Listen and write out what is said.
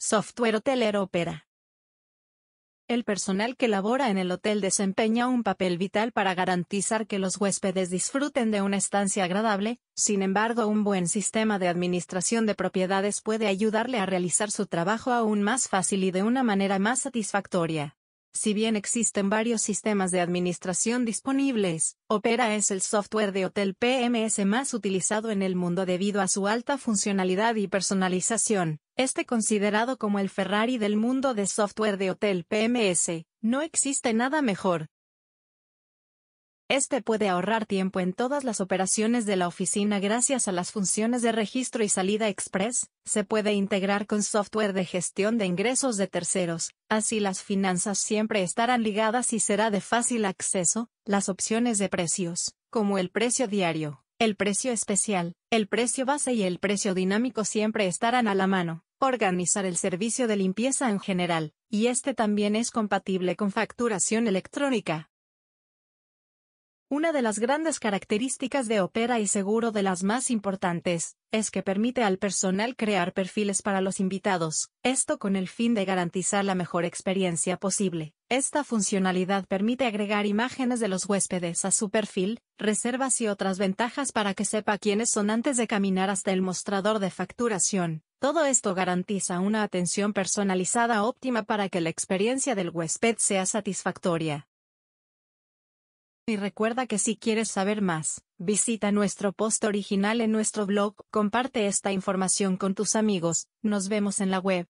Software hotelero opera. El personal que labora en el hotel desempeña un papel vital para garantizar que los huéspedes disfruten de una estancia agradable, sin embargo un buen sistema de administración de propiedades puede ayudarle a realizar su trabajo aún más fácil y de una manera más satisfactoria. Si bien existen varios sistemas de administración disponibles, Opera es el software de hotel PMS más utilizado en el mundo debido a su alta funcionalidad y personalización. Este considerado como el Ferrari del mundo de software de hotel PMS, no existe nada mejor. Este puede ahorrar tiempo en todas las operaciones de la oficina gracias a las funciones de registro y salida express, se puede integrar con software de gestión de ingresos de terceros, así las finanzas siempre estarán ligadas y será de fácil acceso, las opciones de precios, como el precio diario, el precio especial, el precio base y el precio dinámico siempre estarán a la mano, organizar el servicio de limpieza en general, y este también es compatible con facturación electrónica. Una de las grandes características de Opera y seguro de las más importantes, es que permite al personal crear perfiles para los invitados, esto con el fin de garantizar la mejor experiencia posible. Esta funcionalidad permite agregar imágenes de los huéspedes a su perfil, reservas y otras ventajas para que sepa quiénes son antes de caminar hasta el mostrador de facturación. Todo esto garantiza una atención personalizada óptima para que la experiencia del huésped sea satisfactoria. Y recuerda que si quieres saber más, visita nuestro post original en nuestro blog, comparte esta información con tus amigos, nos vemos en la web.